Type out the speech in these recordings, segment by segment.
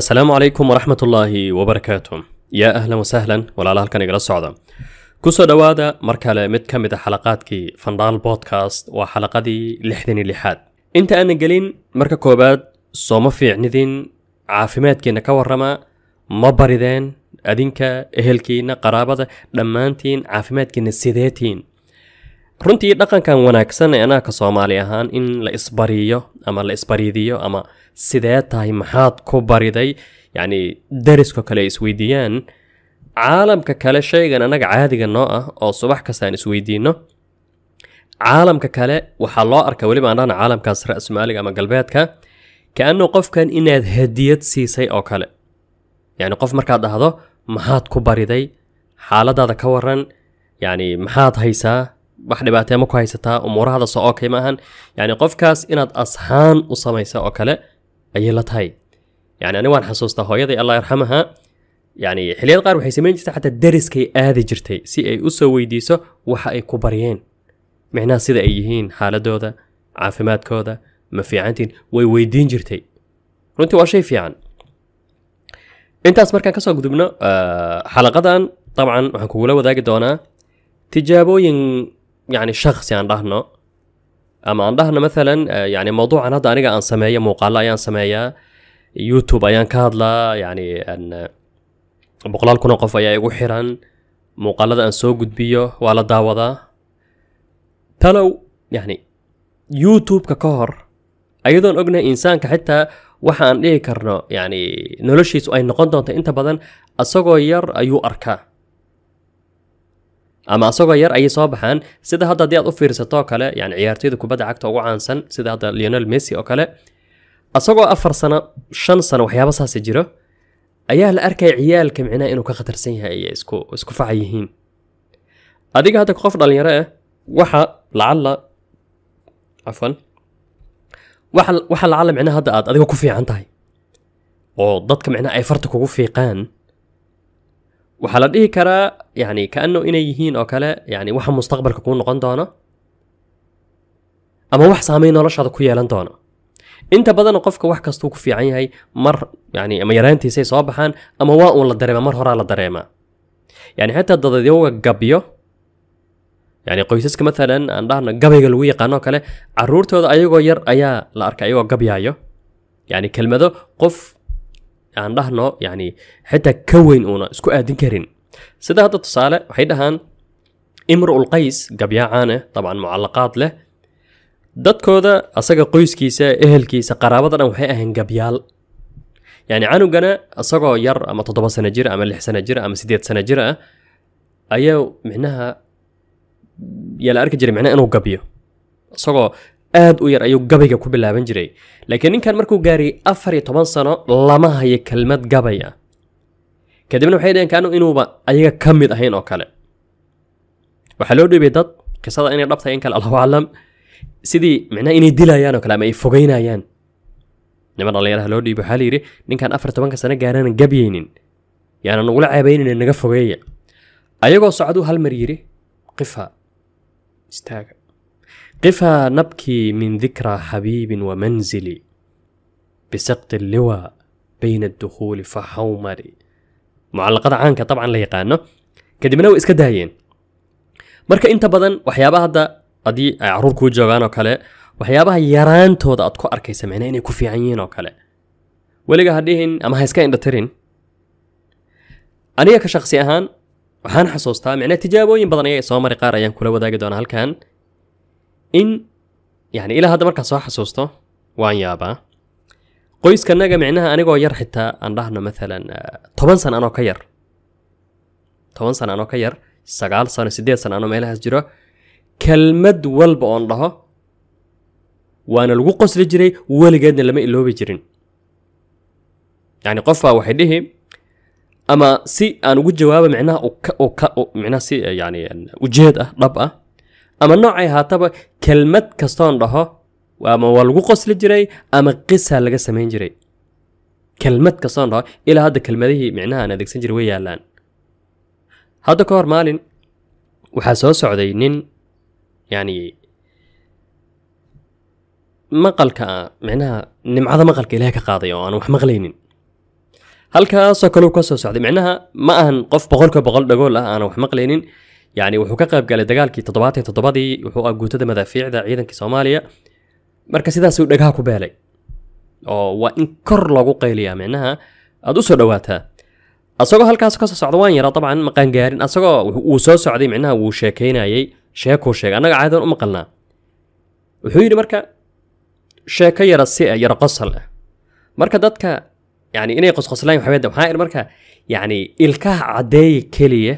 asalaamu calaykum waraxmat ullaahi wabarakaatu yaa ahlan wasahlan walaala halkan igala socda ku soo dhowaada mar kale mid ka mid a ah xalaqaadkii fandhaal bodcast waa xalaqadii lixdan iyo lixaad inta aanan gelin marka koowaad sooma fiicnidin caafimaadkiina ka warrama ma barideen adinka ehelkiinna qaraabada dhammaantiin caafimaadkiina sideetiin runtii dhaqankan wanaagsan anaka soomaali ahaan in la isbariyo ama la isbariidiyo ama sidee tahay maxaad ku bariday yacni dariskoo kale isweydiiyaan caalamka kale shaygan annaga caadiga noo ah oo subax kasta aan caalamka kale waxaa loo arkaa weliba aan caalamkaas ra-smaaliga ama galbeedka ka qofkan inaad hadiyad siisay oo kale yacni qof markaad dhahdo maxaad ku bariday xaaladaada ka waran yacni maxaad haysaa wax dhibaateyma ku haysataa umuuraha la socokay ma ahan yacni qofkaas inaad asxaan u samaysa oo kale ayay la tahay yacni ani waan xasuustaa hooyaday allah yarxamaha yacni xilliyada qaar waxay samayn jirtay xataa deriskay aadi jirtay si ay u soo weydiiso waxa ay ku baryeen micnaha sida ay yihiin xaaladooda caafimaadkooda ma fiicantiin way weydiin jirtay runtii waa shay fiican intaas markaan kasoo gudubno ah, xalaqadan dabcan waxaan kugula wadaagi doonaa tijaabooyin يعني شخص يعني رهنا اما ان رهنا مثلا يعني موضوع هذا انيقا ان سميه muuqaalo ayaan sameeyaa youtube ayaan ka hadlaa yani boqolaal kun oo qof ayaa igu xiran muuqaalada aan soo gudbiyo waa la daawadaa talow yani youtubeka ka hor ayadoon ognahay insaanka xitaa waxa aan dhihi karno yani noloshiisu ay noqon doonta inta badan asagoo yar ayuu arkaa ama asagoo yar ayay soo baxaan sida hadda haddii aad u fiirsato oo kale yani ciyaartoyda kubadda cagta ugu caansan sida hadda leonel messi oo kale asagoo afar sano shan sano waxyaaba saase jiro ayaa la arkaya ciyaalka micnaha inuu ka khatarsan yahay ayay isku isku faca yihiin adiga hadda qof dhalinyaro ah eh, waxa lacalla cafan waxa lacalla micnaha hadda aad adiga ku fiican tahay oo dadka micnaha ay farta kugu fiiqaan waxaa la dhihi karaa yani kaano inay yihiin oo kale yani waxa mustaqbalka kuu noqon doona ama wax saameyn noloshaada ku yeelan doona inta badanna qofka wax kastuu ku fiican yahay mar yani ama yaraantiisay soo baxaan ama waa uun la dareema mar horaa la dareemaa yani xitaa dadadyoga gabyo yani qoysaska maalan aan dhahno gabayga lagu yaqaano kale caruurtooda ayagoo yar ayaa la arkay ayagoo gabyaayo yani kelmado qof aan dhahno yani xitaa ka weyn uuna isku aadin karin sida hadda tusaale waxay dhahaan imru'ul qays gabyaacaan dabcan eh, mucalaqaad leh dadkooda asaga qoyskiisa ehelkiisa qaraabada dhan waxay ahayn gabyaal yacni canugana isagoo yar ama toddoba sano jir ama lix sano jir ama sideed sano jir ah ayaa micnaha yaa arki jiray micnaha inuu gabyo isagoo aad u yar ayuu gabayga ku bilaaban jiray laakiin ninkan markuu gaariyey afar iyo toban sano lama haya kelmad gabaya kadibna waxay dhaheen kaanu inuuba ayaga ka mid ahayn oo kale waxaa loo dhiibay dad qisada inay dhabtahay in kale allahu aclam sidii micnaha inay dilayaan oo kale ama ay fogeynayaan niman dhallinyaraha loo dhiibay waxaa layidhi ninkaan afar tobanka sano gaarana gabyeynin yaana nagula ceebaynin naga fogeeya ayagoo socduu hal mar yidhi qifa istaaga قفا نبكي من ذكرى حبيب ومنزلي بسقط اللواء بين الدخول فحومري معلقة عنك طبعا ليقانة نعم؟ كدمنو إسكدايين مركا انت بدن وحيابه دا ادي عرور كو جوان وكالي وحيابها يران تودا اتكو اركي سمعنيني كو في عيين وكالي وليغا اما هيسكا انت ترين انيا كشخصي اهان وحان حصوصتا معنى تجابوين بدن اي سومري قاريان ايان كولا وداقدون هل in yani ilaa hadda markaa soo xasuusto waan yaabaa qoyskanaga micnaha anigoo yar xitaa aan dhahno maalan eh, toban san anoo ka yar toban san anoo ka yar sagaal sano sideed san anoo meelahaas jiro kelmad walba oon dhaho waana lagu qosli jiray weligeedna lama iloobi jirin yani qofbaa waxay dhihi ama si aan ugu jawaaba micnaha micnaha si eh, yani eh, ujeed ah dhab ah ama noocay haataba kelmad kastoon dhaho ama waa lagu qosli jiray ama qisaa laga samayn jiray kelmad kastoon dhaho ilaa hadda kelmadihii micnaha aan adeegsan jiray way yaallaan hadda ka hor maalin waxaa soo socday nin yani maqalka micnaha nimcada maqalka ilaah ka qaaday oo aan wax maqlaynin halkaasoo kaleu ka soo socday micnaha ma ahan qof boqolka boqol dhagool ah aana wax maqlaynin yani wuxuu ka qayb galay dagaalkii toddobaatan toddobadii wuxuu guutada madaafiicda ciidanka soomaaliya marka sidaasuu dhagaha ku beelay oo waa in kor loogu qayliyaa micnaha aada u dhawaataa asagoo halkaas kasoo socda waan yaraa dabcan maqaangaarin asagoo wuu soo socday micnaha wuu sheekaynayey sheekuu sheegay annaga caadan u maqalnaa wuxuu yidhi marka sheeko yara si ah qosol ah marka dadka yani inay qosqoslaan waxaa marka yani ilkaha caddeeya keliya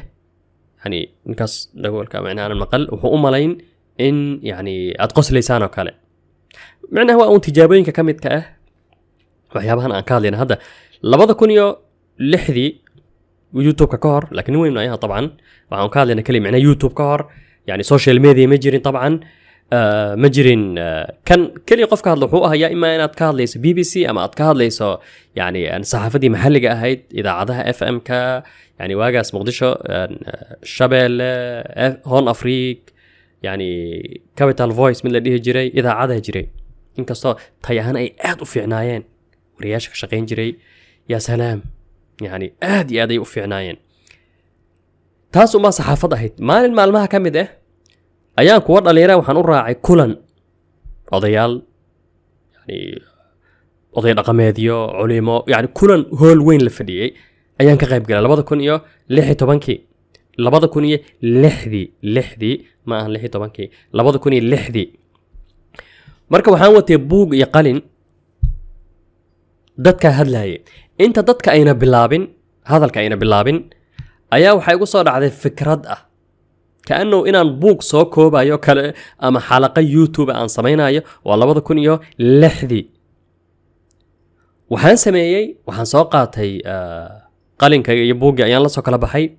يعني نقص نقول كما معناه المقل وهو ملين ان يعني اتقص لسانه كله معناه هو انت جابين كمد كاه بها ان قال لنا هذا لبدا كونيو لحدي ويوتيوب كار لكن وين طبعا وعن قال لنا كلمه معناه يوتيوب كهر يعني سوشيال ميديا مجرين طبعا آه ma jirin eh, kan keliya qof hadla wuxuu ahayaa imaa inaad ka hadlayso b b c ama aad ka hadlayso yani saxaafadii maxalliga ahayd idaacadaha f m ka yani waagaas muqdisho eh, shabeelle hon afriq yani capital voice mid la dhihi jiray idaacadaha jiray inkastoo tay ahaan ay aad u fiicnaayeen wariyaasha ka shaqayn jiray yaa salaam yani aad iyo aad ay u fiicnaayeen taas umaa saxaafad ahayd maalin maalmaha ka mid ah أيام كوات أليرا وحنورا عي كلا أضيال يعني أضيال أقاميديو علماء يعني كلا هول وين لفدي أيام كغيب قال لبضة كون إيو لحي طبانكي لبضة كون إيو لحذي ما أهن لحي طبانكي لبضة كون إيو لحذي مركا وحان وتبوغ دتك هاد لهاي انت دتك اينا بلابن هذا الكائن بلابن ايا وحيقو صار على فكرة اه ka inaan buug soo koobayo kale ama xalaqa youtube aan samaynayo waa labada kun iyo lixdii waxaan sameeyey waxaan soo qaatay ah, qalinkaga iyo buuggii ayaan lasoo kala baxay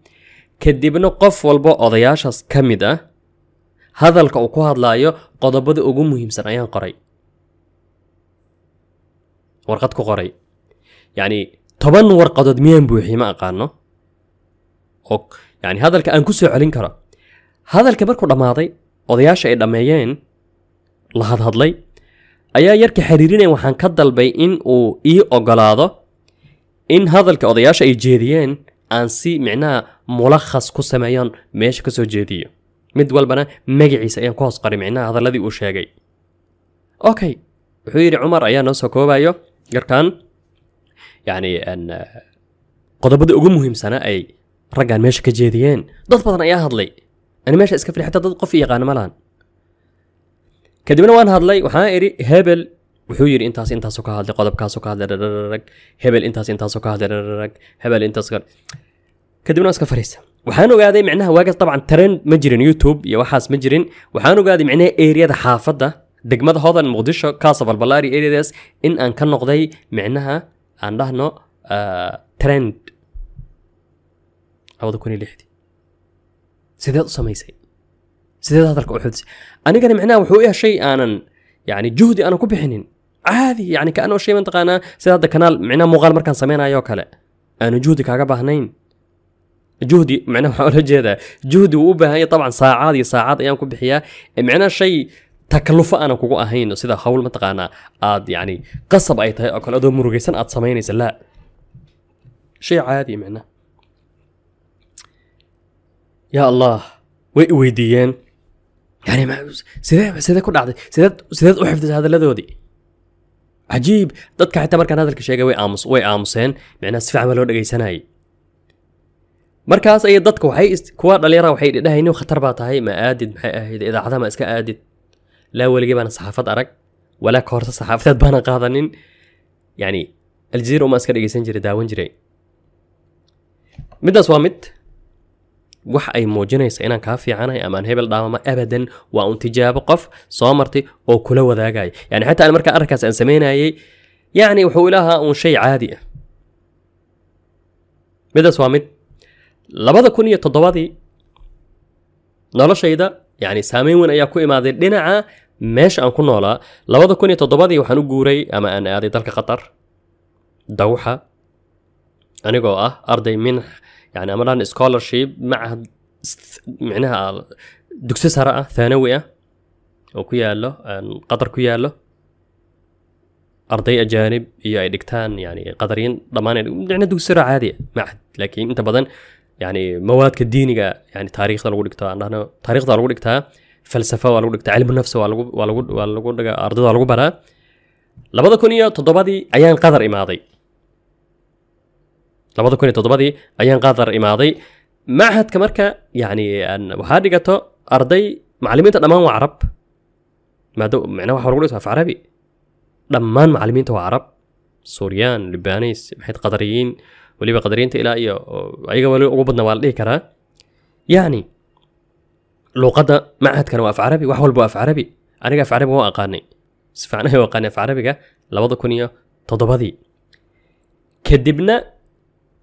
kadibna qof walba odayaashaas ka mid ah hadalka uu ku hadlaayo qodobada ugu muhiimsan ayaan qoray warqad ku qoray yacni toban warqadood miyaan buuxiy ma aqaano oo yani hadalka aan ku soo celin karo hadalka markuu dhammaaday odayaasha ay dhammeeyeen la hadhadlay ayaa yarka xiriirinaya waxaan ka dalbay in uu ii ogolaado in hadalka odayaasha ay jeediyeen aan si micnaha mulakhas ku sameeyaan meesha kasoo jeediyo mid walbana magaciisa ayaan ku hoos qaray micnaha hadalladii uu sheegay okay wuxuu yidhi cumar ayaa noo soo koobayo yarkan yani qodobada ugu muhiimsanaa ay raggaan meesha ka jeediyeen dad badan ayaa hadlay animation iska fili xataa dad qof i yaqaana ma lahan kadibna waan hadlay waxaan idhi hebel wuxuu yidhi intaas intaasoo ka hadlay qodobkaasoo ka hadlay dharararag hebel intaas intaasoo ka hadlay dharararag hebel intaas kadibna waan iska fariista waxaan ogaaday micnaha waagaas dabcan tareen ma jirin youtube iyo waxaas ma jirin waxaan ogaaday micnaha eriyada xaafadda degmada hodan muqdisho kaasa balbalaari eriyadaas in aan ka noqday micnaha aan dhahno trend labada kun iyo lixdii سيدات سميسي سيدات هذا الكوحد أنا قال معناه وحوية شيء أنا يعني جهدي أنا كبحنين عادي يعني كأنه شيء منطقة أنا سيدات هذا كنال معناه مغال مركان سمينا أيوك هلا أنا جهدي كاقبه هنين جهدي معناه حول جهدة جهدي وبها هي طبعا ساعات ساعات أيام كبحية معناه شيء تكلفة أنا كوكو أهين سيدا خول منطقة أنا آد يعني قصب أي تهي أكل أدو مرغيسان أتصمينيس لا شيء عادي معناه yaa allah way i weydiiyeen yansidee ku dhacday sideed u xifdisa hadaladoodii cajiib dadka xitaa markaan hadalka sheegay way aamuseen micnaa si fiican baa loo dhegaysanayay markaas ayay dadka waxay kuwa dhalinyara waxay dhidhahayn khatar baa tahay ma aadid maxay ahayd idaacadaha ma iska aadid laa weligay baana saxaafad arag walaa ka horta saxaafadeed baana qaadanin yani aljaziira uma iska dhegaysan jiray daawan jiray middaas waa mid wax ay muujinaysa inaan kaa fiicanahay amaan hebel dhaamama abadan waa un tijaabo qof soo martay oo kula wadaagaya yani xataa an markaa arrinkaas aan samaynayay yani wuxuu ilaahaa uun shay caadi ah midaas waa mid labada kun iyo toddobadii noloshayda yani saameyn weyn ayaa ku imaaday dhinaca meesha aan ku noolaa labada kun iyo toddobadii waxaan u guuray ama aan aaday dalka qatar dawxa anigoo ah arday minx يعني امران شيب معها معناها دكسس هرأة ثانوية oo قطر yaalo ارضي اجانب yaalo arday يعني iyo ay dhigtaan yani qadariyin dhammaan dugsiraa caadiya macad laakiin inta يعني مواد كدينية يعني تاريخ لو قلت أنا تاريخ لو قلت فلسفة لو قلت علم النفس ولو قلت أرض لو قلت لبدا كونية تضبادي أيان قدر إماضي labada kun iyo toddobadii ayaan qaadar imaaday machadka marka yani waxaa dhigato arday macalimiinta dhammaan waa carab mn waa lagu dhis arabi dhammaan macalimiinta waa carab suuriyaan libanis maxayd qadariyiin weliba qadariyiinta ilaa iyo ayaga weli ugu badna waa la dhihi karaa yani luuqadda machadkana waa af wax walba waa af aniga af carabi aqaanay si u aqaanay af labada kun iyo toddobadii kadibna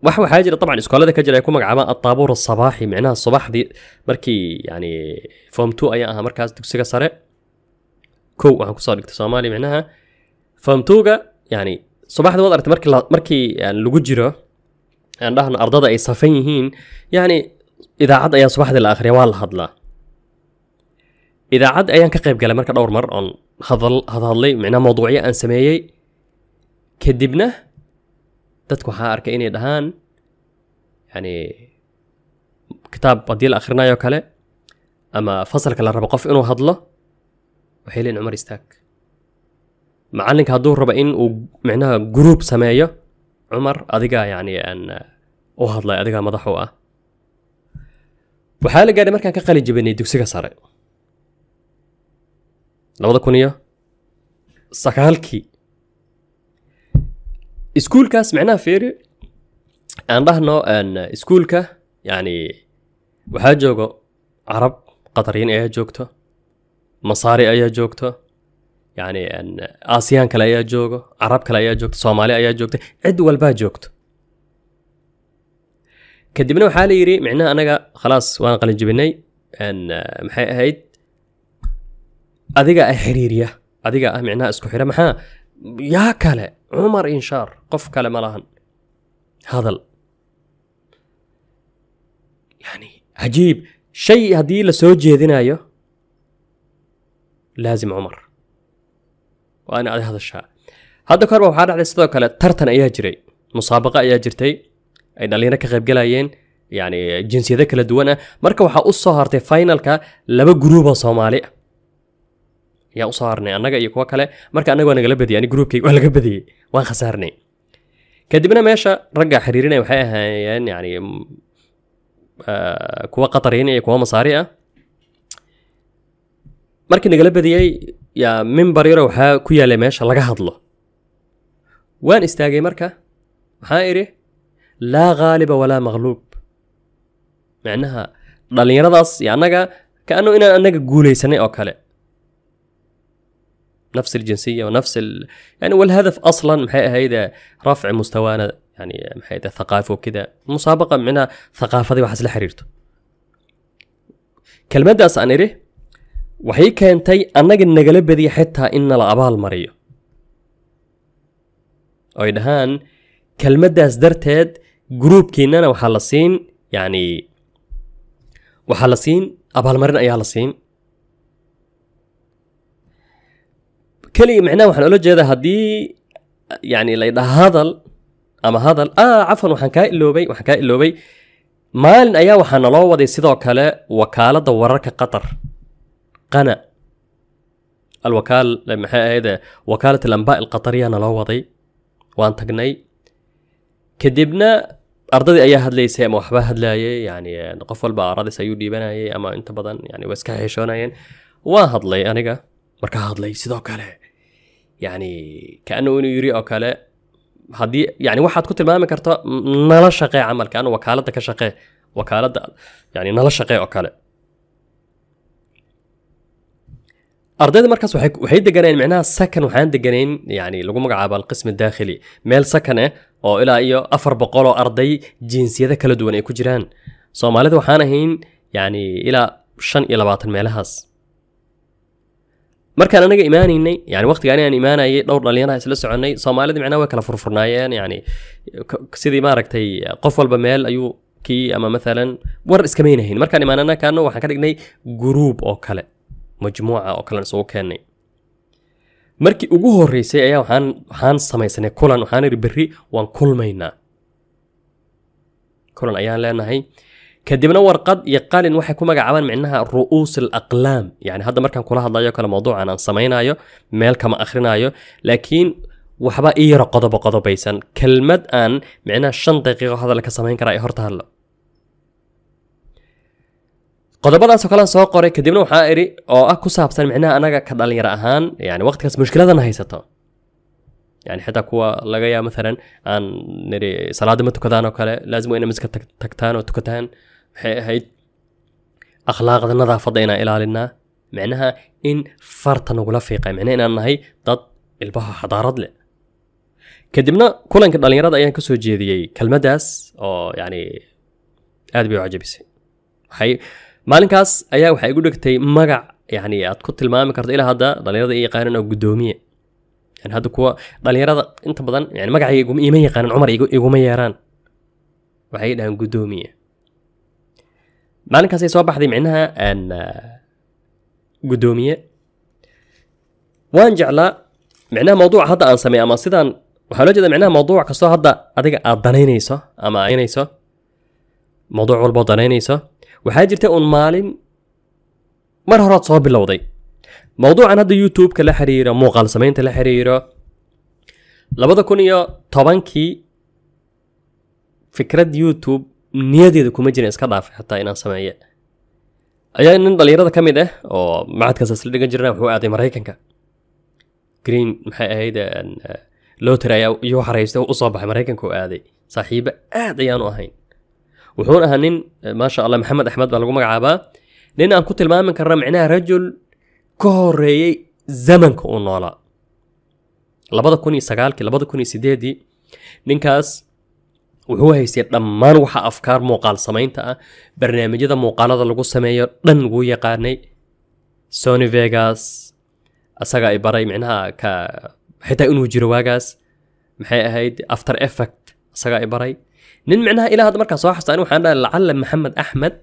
waxa waxaa jira dabcan iskoolada ka jira ay ku magacaabaan adaabuur asabaaxi micnaha subaxdii markii yani form two ayaan ahaa markaas dugsiga sare kow waxaan kusoo dhigtay soomaaliya micnaha form twoga yani subaxdii waad aragtay markii markii lagu jiro aan dhahno ardada ay safan yihiin yani idaacad ayaa subaxdii la akhriya waa la hadlaa idaacad ayaan ka qayb galay marka dhowr mar oon hadal hadhadlay micnaha mawduucyo aan sameeyey kadibna dadku waxaa arkay inay dhahaan yani kitaab haddii la akhrinayo kale ama fasalka la rabo qof inuu hadlo waxay leeyiin cumar istaag macalinka hadduu rabo in uu micnaha gruub sameeyo cumar adigaa yani uh, u hadlay adigaa madax ah waxaa la gaadhay markaan ka qali jibinay dugsiga sare labada kun iyo sagaalkii iskuulkaas macnaha fiiri aan dhahno eh, iskuulka yani waxaa jooga carab qataryin ayaa joogto masaari ayaa joogto yani aasiyaan eh, kale ayaa joogo carab kale ayaa joogto soomaali ayaa joogto cid walbaa joogto kadibna waxaa la yidhi micnaha anaga khalaas waan qalinjibinay eh, maxay ahayd adiga ah xiriirya adiga ah micnaha isku xira maxaa يا كلا عمر انشار قف كلا ملاهن هذا يعني عجيب شيء هذي لسوجي هذين ايو لازم عمر وانا على هذا الشيء هذا كرب وحارع على استوى كلا ترتن ايها جري مسابقة ايها جرتي اي دالينا كغيب قلايين يعني جنسي ذاك لدوانا مركب وحا اصو هارتي فاينال كا لبا قروبا صوماليه yaa usooharnay annaga iyo kuwa kale marka annaga nagala badiyay ani gruubkayga waa laga badiyey waan khasaarnay kadibna meesha ragga xiriirinaya waxay ahaayeen yani mm, ah, kuwa qatariin iyo kuwa masaari ah markii nagala badiyey yaa mimbar yaro waxaa ku yaalay meesha laga hadlo waan istaagay marka maxaa idhi laa khaaliba walaa maqluub micnaha dhallinyaradaas iyo annaga ka ano inaan annaga guulaysanay oo kale نفس الجنسيه ونفس ال... يعني والهدف اصلا هيدا رفع مستوانا يعني هيدا الثقافه وكذا مسابقه منها ثقافه وحس لحريرته كلمه داس انيري وهي كانتي انا نقلب بدي حتى ان الابال مريو ويدهان كلمه داس درتيد جروب كينا وحلصين يعني وحلصين ابال مرن ايالصين كلي معناه واحنا لو جاده هدي يعني لا هذا اما هذا اه عفوا وحن كاي لوبي وحن كاي لوبي مالن ايا وحن لو ودي سيده كلا وكاله دورك قطر قنا الوكال لما هذا وكاله الانباء القطريه انا لو ودي وان تقني كدبنا أردد أيها هاد ليس هي محبة هاد لاي يعني نقفل بقى أردد سيودي بناي أما أنت بدن يعني واسكا هيشون أين وان هاد لاي أنيقا مركا هاد لاي سيدوك عليه يعني كانه انه يري او كلا هدي يعني واحد كنت ما مكرتا نلا شقي عمل كان وكالته كشقي وكالته يعني نلا شقي او كلا أرداد مركز وحيد وحي دقنين معناها سكن وحان دقنين يعني لقوم قعاب القسم الداخلي ميل سكنة أو إلى أي أفر بقوله أرضي جنسية كلا دون إيكو جيران سو مالذو حانهين يعني إلى شن إلى باطن ميلهاس markaan anaga imaanaynay yani waqtigaan aan imaanayay dhowr dhalinyaraha isla soconay soomaalida micnaha way kala furfurnaayeen yani sidii maaragtay qof walba meel ayuu kii ama maalan war iskamaynahayn markaan imaanana kaana waxaan ka dhignay guruub oo kale majmuuca oo kalen isugu keennay markii ugu horreysay ayaa waxaan waxaan samaysanay kulan waxaan iri berri waan kulmaynaa kulan ayaan leenahay kadibna warqad iyo qalin waxay ku magacaabaan micnaha ru'uusul aqlaam yacni hadda markaan kula hadlayo kale mawduucan aan samaynaayo meel kama akhrinayo laakiin waxba ii yaro qodobo qodobaysan kelmad aan micnaha shan daqiiqo hadal ka samayn karaa ee horta hadlo qodobadaasoo kalean soo qoray kadibna waxaa idhi oo ah ku saabsan micnaha anaga ka dhalinyaro ahaan yani waqtigaas mushkiladan haysato يعني حتى كوا لقيا مثلا عن نري صلاة ما تكتان وكلا لازم وين مسك تكتان وتكتان maxay ahayd akhlaaqda nadaafadda inaan ilaalinaa micnaha in farta nagula fiiqay micnaha inaan nahay dad ilbaha xadaarad leh kadibna kulanka dhallinyarada ayaan kasoo jeediyey kelmaddaas oo yacni aad bay u cajabisay waxay maalinkaas ayaa waxay igu dhigtay magac yacni aad ku tilmaami karto ilaa hadda dhallinyarada i yaqaanan oo guddoomiye yani hadda kuwa dhallinyarada inta badan yani magacayga iguma yaqaanan cumar iguma yeeraan waxay dhahaan guddoomiye Maalinkaas ay soo baxday micnaha aan guddoomiye waan jeclaa micnaha mawduuca hadda aan sameey ama sidaan waxaa loo jeeda micnaha mawduuc kastoo hadda adiga aad danaynayso ama aanayso mawduuc walboo danaynayso waxaa jirta uun maalin mar horaad soo bilowday mawduucan hadda youtube-ka la xiriiro muuqaal samaynta la xiriiro labada kun iyo tobankii fikrad youtube niyadeeda kuma jirin iska dhaafay xataa inaan sameeye ayaa nin dhalinyarada ka mid ah oo macadkaas isla dhigan jirna wuxuu aaday maraykanka green maxay ahayd eh, loter ayaa iyo xaraystay usoo baxay maraykanka oo aaday saaxiibo aad ayaan ahayn wuxuun ahaa nin eh, maasha allah maxamed axmed baa lagu magacaabaa nin aan ku tilmaami karna micnaha rajul ka horeeyey zamanka uu noolaa labada kun iyo sagaalkii labada kun iyo sideedii ninkaas wuxuu haystay dhammaan waxa afkaar muuqaal samaynta ah barnaamijyada muuqaalada lagu sameeyo dhan wuu yaqaanay sony vegas asaga ay baray micnaha ka xitaa inuu jiro waagaas maxay ahayd after effect isaga ay baray nin micnaha ilaa hadda markaa soo xastaan waxaan dhahay lacalla maxamed axmed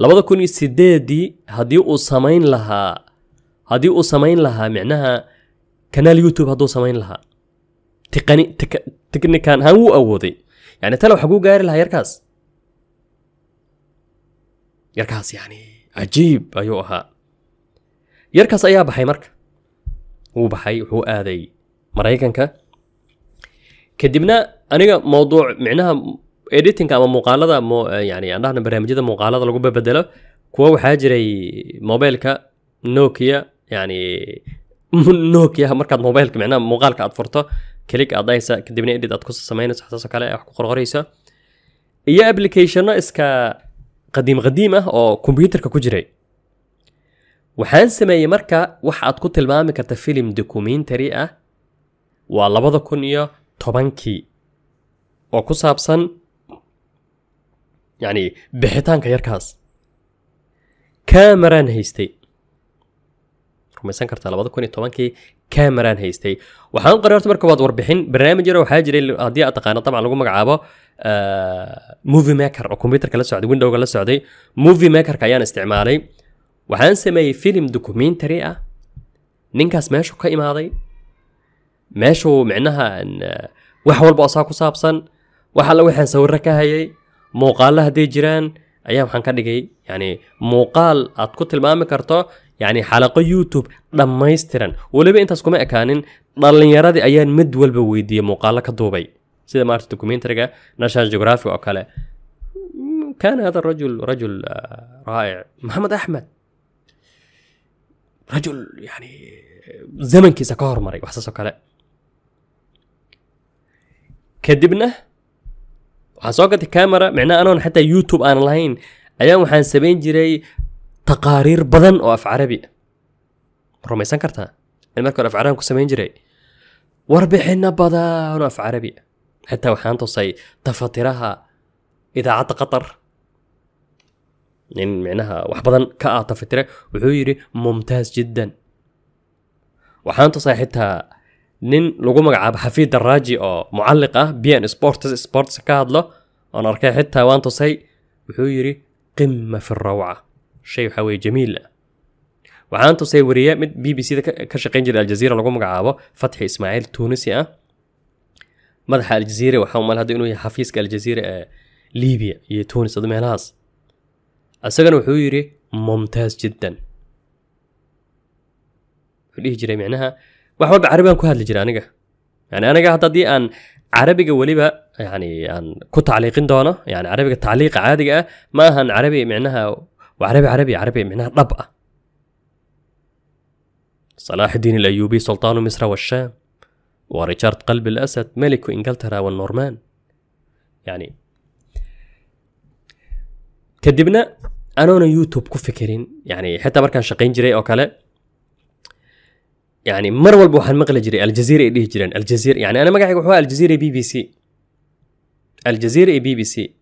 labada kun iyo sideedii haddii uu samayn lahaa haddii uu samayn lahaa micnaha kanaal youtube hadduu samayn lahaa tiqani tiknikan ahaan wuu awooday يعني تلو حقوق قاير لها يركاس يركاس يعني عجيب أيو أها يركاس أيا بحي مرك هو بحي هو آذي مريكنك كدبنا أنا موضوع معناها editing ama muuqaalada yani aan dhahna barnaamijyada muuqaalada lagu bedelo kuwa waxaa jiray mobeelka nokia yani nokia markaad mobeelka micnaha muuqaalka aad furto click aad dahaysa kadibna edit aad ku samaynayso waxtaasoo kale ah, wax ku qorqoraysa iyo applicationno iska qadiim qadiim ah oo combyuterka ku jiray waxaan sameeyey marka wax aad ku tilmaami karta filim documentary ah waa labada kun iyo tobankii oo ku saabsan yacni bixitaanka yarkaas kamaraan haystay rumaysan karta labada kun iyo tobankii cameraan haystay waxaan qoray horta marka waad warbixin barnaamij yar waxaa jiray haddii aad taqaano dabcan lagu magacaabo movie maker oo kombiyuutarka la socday windowga la socday movie makerka ayaan isticmaalay waxaan sameeyey film documentary ah ninkaas meeshuu ka imaaday meeshuu micnaha wax walba oo ku saabsan wax alla waxaan sawirro ka hayay muuqaallo hadday jiraan ayaa waxaan ka dhigay yani muuqaal aad ku tilmaami karto يعني حلقة يوتيوب دمايستران ولبي بين كما اكانين دالين يرادي ايان مدول بويدية مقالة كدوبي سيدا ما ارتد دوكومنتريكا ناشان جيوغرافي وكالة كان هذا الرجل رجل آه، رائع محمد احمد رجل يعني آه، زمن كيسا كهر مري وحساسو كالة كدبنا حسوقة الكاميرا معناه انا حتى يوتيوب انا لاين ايام وحان سبين جري taqaariir badan oo af carabi ma rumaysan kartaa in marka hore af carabin ku samayn jiray warbixinno badan oo af carabi ah xataa waxaan tusay tafatiraha idaacadda qatar nin micnaha wax badan ka ah tafatire wuxuu yidhi mumtaaz jiddan waxaan tusay xitaa nin lagu magacaabo xafiid daraaji oo mucalliq ah b n sports sports ka hadlo oon arkay xitaa waan tusay wuxuu yidhi qima fi rawca shay waxaa weye jamiil waxaan tusay wariye mid b b c da ka shaqeyn jira aljaziira lagu magacaabo fatxi ismaaciil tunisi ah madaxa aljaziira waxaa umal hadda inuu yahay xafiiska aljaziira ee libiya iyo tunis ad meelahaas isagana wuxuu yidhi mumtaaz jiddan wuxuu dhihi jiray micnaha wax walba carabibaan ku hadli jira aniga yani aniga hadda haddii aan carabiga weliba yani aan ku tacliiqin doono yani carabiga tacliiqa caadiga ah ma ahan carabi micnaha وعربي عربي عربي معناها طبقة صلاح الدين الأيوبي سلطان مصر والشام وريتشارد قلب الأسد ملك إنجلترا والنورمان يعني كدبنا أنا يوتيوب كفكرين يعني حتى مركان شقين جري أو كلا يعني مر والبو حنمقل جري الجزيرة إليه جرين الجزيرة يعني أنا ما قاعد أقول الجزيرة بي بي سي الجزيرة بي بي سي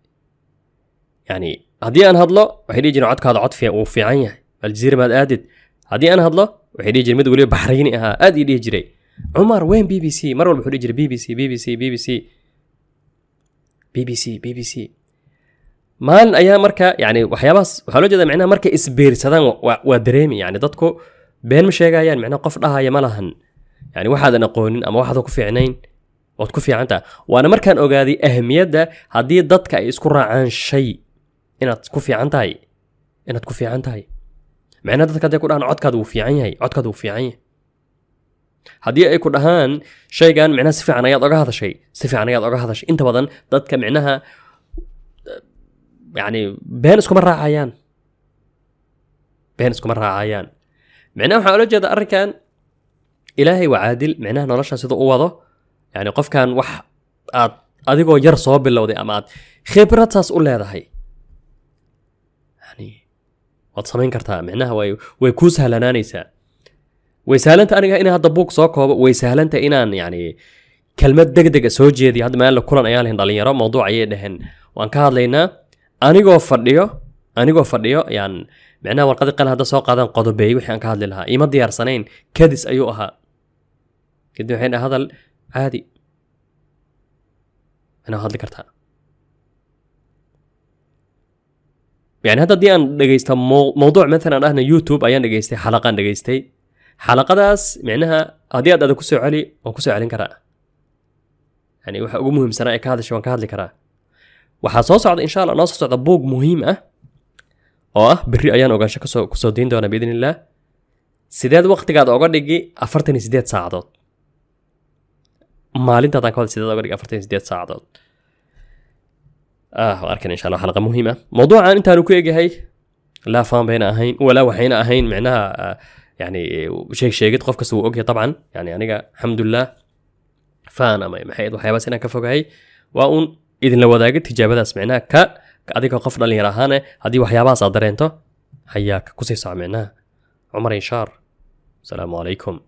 يعني هدي أن هضلا وحيد يجي نعطك هذا عطفي أو في عينه الجزيرة ما أدت هدي أن هضلا وحيد يجي مد ولي بحريني ها أدي لي يجري عمر وين بي بي سي مرة بحيد يجري بي بي سي بي بي سي بي بي سي بي بي سي بي بي سي مال أيام مركا يعني وحيا بس وحلو جدا معناه مركا إسبير سدان ودريمي يعني دتكو بين مشي جايان يعني معناه قفلها يا ملهن يعني واحد أنا قوين أما واحد أكو في عينين وتكفي عنده وانا مركان اوغادي اهميه ده هدي ضدك اي عن شيء inaad ku fiican tahay inaad ku fiican tahay micnaa dadka haday ku dhahaan codkaada wuu fiican yahay codkaada wuu fiican yahay haddii ay ku dhahaan shaygan micnaha si fiican ayaad oga hadashay si fiican ayaad oga hadashay inta badan dadka micnaha yani been iskuma raacayaan been iskuma raacayaan micnaha waxaan ula jeeda arrinkan ilaahay waa caadil micnaha nolosha siduu u wado yani qofkan wax aad adigoo yar soo bilowday ama aad khibrad saas u leedahay yani waad samayn kartaa micnaha way way kuu sahlanaanaysaa way sahlanta aniga inaa hadda buug soo koobo way sahlanta inaan yani kelmad deg dega soo jeediyo hadda maalin kulan ayaa lahin dhalinyaro mawduuc ayay dhaheen waan ka hadlaynaa anigoo fadhiyo anigoo fadhiyo yaan micnaha warqadii qal hadda soo qaadan qodobeeyey wixii aan ka hadli lahaa iima diyaarsanayn kadis ayuu ahaa kadib waxay hadal caadi inaa hadli kartaa yani hadda haddii aan dhegaysta mowduuc maalan ahna youtube ayaan dhegaystay xalaqaan dhegaystay xalaqadaas micnaha haddii aad adag kusoo celi waan kusoo celin karaa yani waxa ugu muhiimsanaa ee ka hadashay waan ka hadli karaa waxaa soo socda insha allah noo soo socda buug muhiim ah oo ah berri ayaan ogaansho kasoo kusoo diin doonaa biidn sideed waqtigaada oga dhigi afartan iyo sideed saacadood maalintaadan ka wada sideed oga dhigi afartan iyo sideed saacadood آه وأركن إن شاء الله حلقة مهمة موضوع أن تانوكويجي هي لا فان بين أهين ولا وحين أهين معناها آه، يعني شيء شيقت قف كسو أوكي طبعا يعني أنا الحمد لله فانا ما محيد وحيا بس أنا كفوكهي وأن إذن لو ذاك تجابة سمعناها ك adiga qof dhallinyar ahaane haddii waxyaabahaas aad dareento hayaa ka kusii saamicnaa cumar inshaar asalaamu